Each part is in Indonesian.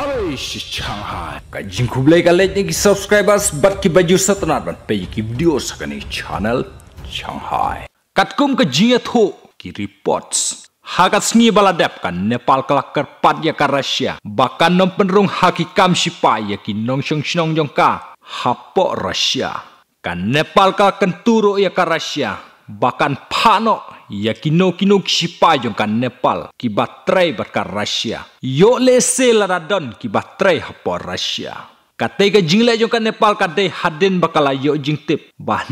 अरे छान कजिन खुबले का लेने की सब्सक्राइबर्स बट की बजू सतनाथ बन पे की वीडियो सकने चैनल छान कटकुम का जियत हो Hakat sni baladep kan Nepal kelakar padnya ka Rusia. Bahkan nom penerung haki kam sipa ya ki nong syong jong ka. hapok Rusia. Kan Nepal kelakar turu ya ka Rusia. Bahkan pano ya kino kino kishipa jong kan Nepal ki batrei berkar Rusia. Yo le se laradon ki batrei hapo Rusia. Katai ke jingle jong kan Nepal kadai hadin bakal yo jing tip. Bah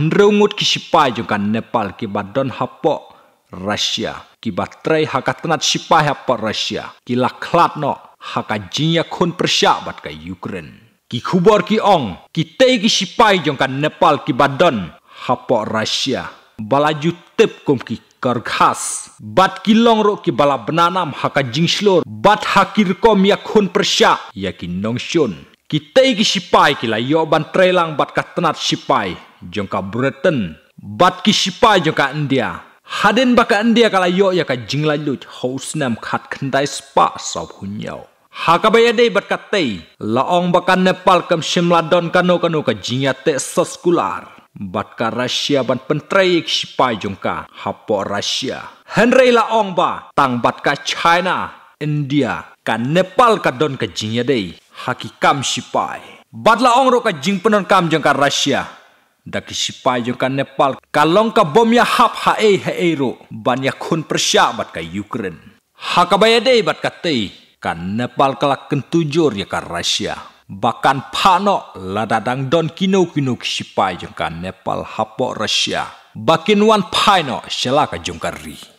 kishipa jong kan Nepal ki badon hapo Rusia. Ki batrei hakatnat sipa hapo Rusia. Ki laklat no hakajinya kun bat ka Ukraine ki khubor ki ong ki tei ki sipai jong kan Nepal ki badon hapo Rusia balaju tep komki kargas bat kilong ro ki bala bananam haka jingslor bat hakir kom ya khun persya ya ki nongshon kita iki sipai ki la yoban trelang bat katenat sipai jongka Britain bat ki sipai jongka India Haden baka India kala yo ya ka jingla lut hausnam khat khandai spa hunyao haka baya dei bat katei laong baka Nepal kam shimla don kano kano ka jingya te seskular batka Rusia ban pentraik sipai jongka hapo Rusia. Henry la ong ba tang batka China, India, ka Nepal ka don ka jingya dei hakikam sipai. Batla ong ro ka jing penon kam jongka Rusia. Daki sipai jongka Nepal kalong ka bom ya hap ha ei ha ei ro ban ya kun persia bat ka Ukraine. Hakabaya dei bat ka tei ka Nepal kalak kentujur ya ka Rusia. Bahkan pano ladadang don kino kino kisipai jengka Nepal hapok Rusia bakin wan paino selaka ri.